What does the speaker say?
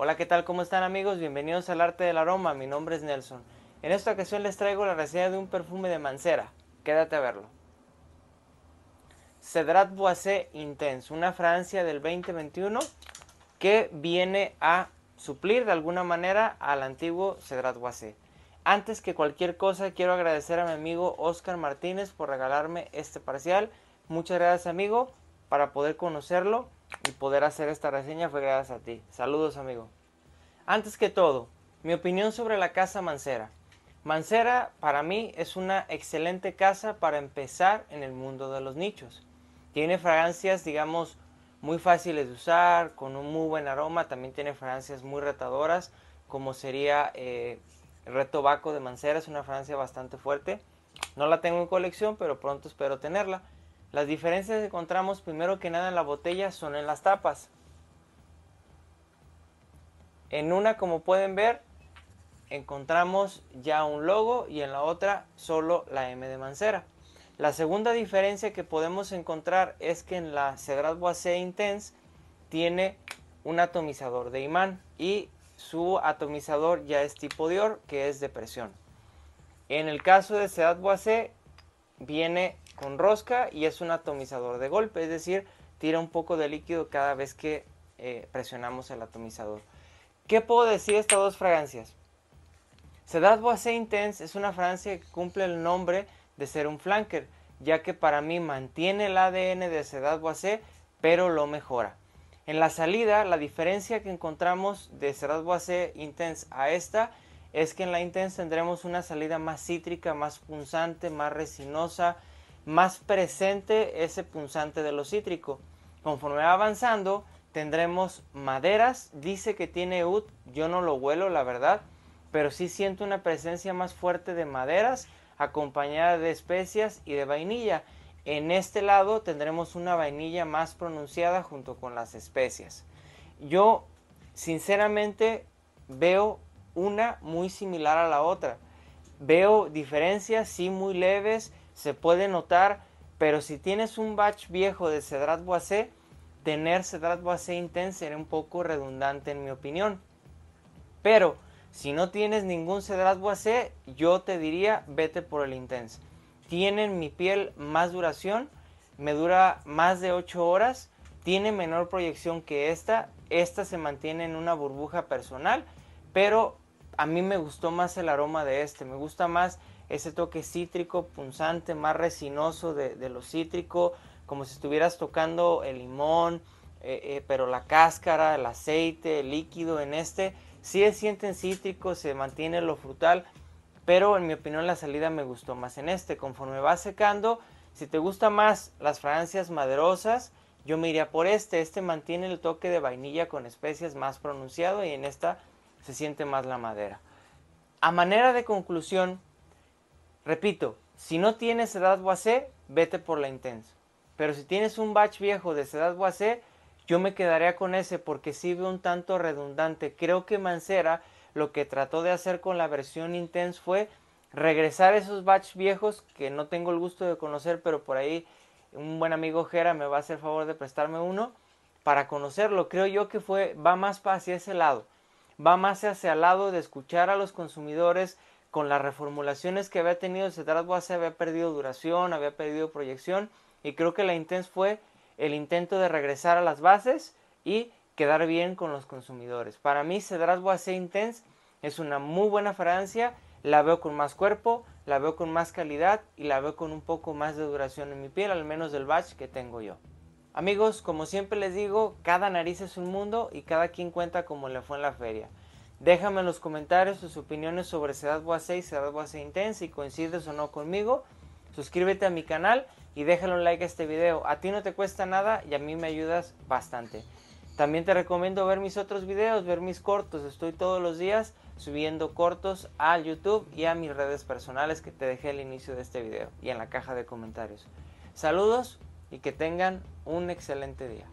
Hola, ¿qué tal? ¿Cómo están amigos? Bienvenidos al Arte del Aroma, mi nombre es Nelson. En esta ocasión les traigo la reseña de un perfume de mancera, quédate a verlo. Cedrat Boisé Intense, una Francia del 2021 que viene a suplir de alguna manera al antiguo Cedrat Boisé. Antes que cualquier cosa, quiero agradecer a mi amigo Oscar Martínez por regalarme este parcial. Muchas gracias, amigo, para poder conocerlo y poder hacer esta reseña fue gracias a ti. Saludos amigo. Antes que todo, mi opinión sobre la casa Mancera. Mancera para mí es una excelente casa para empezar en el mundo de los nichos. Tiene fragancias, digamos, muy fáciles de usar, con un muy buen aroma. También tiene fragancias muy retadoras, como sería el eh, Retobaco de Mancera. Es una fragancia bastante fuerte. No la tengo en colección, pero pronto espero tenerla. Las diferencias que encontramos primero que nada en la botella son en las tapas. En una, como pueden ver, encontramos ya un logo y en la otra solo la M de Mancera. La segunda diferencia que podemos encontrar es que en la Cedrat Boise Intense tiene un atomizador de imán y su atomizador ya es tipo Dior, que es de presión. En el caso de Cedrat Boise viene con rosca y es un atomizador de golpe, es decir, tira un poco de líquido cada vez que eh, presionamos el atomizador. ¿Qué puedo decir de estas dos fragancias? sedad Boise Intense es una fragancia que cumple el nombre de ser un flanker, ya que para mí mantiene el ADN de Sedat Boise, pero lo mejora. En la salida, la diferencia que encontramos de sedad Boise Intense a esta es que en la intense tendremos una salida más cítrica, más punzante, más resinosa, más presente ese punzante de lo cítrico. Conforme va avanzando, tendremos maderas. Dice que tiene oud. yo no lo huelo, la verdad, pero sí siento una presencia más fuerte de maderas acompañada de especias y de vainilla. En este lado tendremos una vainilla más pronunciada junto con las especias. Yo sinceramente veo una muy similar a la otra. Veo diferencias, sí, muy leves, se puede notar, pero si tienes un batch viejo de Cedrat Boisé, tener Cedrat Boisé Intense era un poco redundante en mi opinión. Pero si no tienes ningún Cedrat Boisé, yo te diría vete por el Intense. Tienen mi piel más duración, me dura más de 8 horas, tiene menor proyección que esta, esta se mantiene en una burbuja personal, pero a mí me gustó más el aroma de este, me gusta más ese toque cítrico, punzante, más resinoso de, lo cítrico, como si estuvieras tocando el limón, eh, eh, pero la cáscara, el aceite, el líquido en este, sí se sienten cítrico, se mantiene lo frutal, pero en mi opinión la salida me gustó más en este. Conforme va secando, si te gustan más las fragancias maderosas, yo me iría por este. Este mantiene el toque de vainilla con especias más pronunciado y en esta se siente más la madera. A manera de conclusión, repito, si no tienes edad boisé, vete por la intensa. Pero si tienes un batch viejo de edad Boisé, yo me quedaría con ese porque sirve un tanto redundante. Creo que Mancera lo que trató de hacer con la versión Intense fue regresar esos batch viejos que no tengo el gusto de conocer, pero por ahí un buen amigo Jera me va a hacer el favor de prestarme uno para conocerlo. Creo yo que fue va más hacia ese lado va más hacia el lado de escuchar a los consumidores con las reformulaciones que había tenido Cedras se había perdido duración, había perdido proyección y creo que la Intense fue el intento de regresar a las bases y quedar bien con los consumidores. Para mí Cedrat Boise Intense es una muy buena fragancia, la veo con más cuerpo, la veo con más calidad y la veo con un poco más de duración en mi piel, al menos del batch que tengo yo. Amigos, como siempre les digo, cada nariz es un mundo y cada quien cuenta como le fue en la feria. Déjame en los comentarios tus opiniones sobre Sedad boa y Sedad 6 Intense, y coincides o no conmigo. Suscríbete a mi canal y déjale un like a este video. A ti no te cuesta nada y a mí me ayudas bastante. También te recomiendo ver mis otros videos, ver mis cortos. Estoy todos los días subiendo cortos al YouTube y a mis redes personales que te dejé al inicio de este video y en la caja de comentarios. Saludos, y que tengan un excelente día.